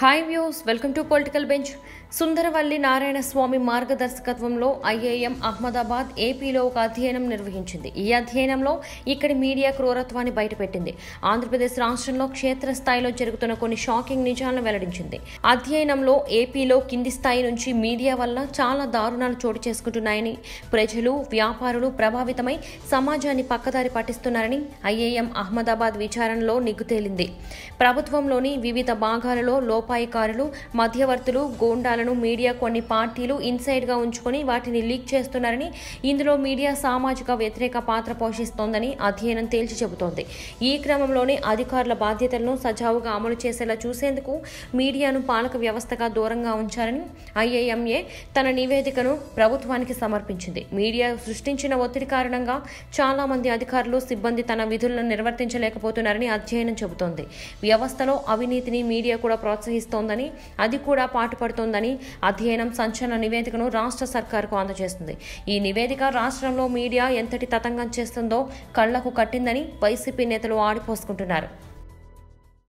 hi views welcome to political bench Sundaravalli Narayana Swamy మార్గదర్శకత్వంలో IIM Ahmedabad ఏపీలో ఒక అధ్యయనం నిర్వహించింది ఈ అధ్యయనంలో ఇక్కడి మీడియా క్రూరత్వాన్ని బయటపెట్టింది ఆంధ్రప్రదేశ్ రాష్ట్రంలో క్షేత్రస్థాయిలో జరుగుతున్న కొన్ని షాకింగ్ నిజాలను వెల్లడించింది అధ్యయనంలో ఏపీలో కింది స్థాయి నుంచి మీడియా వల్ల చాలా దారుణాలు చోటు చేసుకుంటున్నాయని ప్రజలు వ్యాపారులు ప్రభావితమై సమాజాన్ని పక్కదారి పట్టిస్తున్నారని ఐఏఎం అహ్మదాబాద్ విచారణలో నిగ్గుతేలింది ప్రభుత్వంలోని వివిధ భాగాలలో లోప లోపాయికారులు మధ్యవర్తులు గోండాలను మీడియా కొన్ని పార్టీలు ఇన్సైడ్గా ఉంచుకొని వాటిని లీక్ చేస్తున్నారని ఇందులో మీడియా సామాజిక వ్యతిరేక పాత్ర పోషిస్తోందని అధ్యయనం తేల్చి చెబుతోంది ఈ క్రమంలోనే అధికారుల బాధ్యతలను సజావుగా అమలు చేసేలా చూసేందుకు మీడియాను పాలక వ్యవస్థగా దూరంగా ఉంచారని ఐఏఎంఏ తన నివేదికను ప్రభుత్వానికి సమర్పించింది మీడియా సృష్టించిన ఒత్తిడి కారణంగా చాలా మంది అధికారులు సిబ్బంది తన విధులను నిర్వర్తించలేకపోతున్నారని అధ్యయనం చెబుతోంది వ్యవస్థలో అవినీతిని మీడియా కూడా ప్రోత్సహించారు నిర్వహిస్తోందని అది కూడా పాటుపడుతోందని అధ్యయనం సంచలన నివేదికను రాష్ట్ర సర్కారుకు అందజేస్తుంది ఈ నివేదిక రాష్ట్రంలో మీడియా ఎంతటి తతంగం చేస్తుందో కళ్లకు కట్టిందని వైసీపీ నేతలు ఆడిపోసుకుంటున్నారు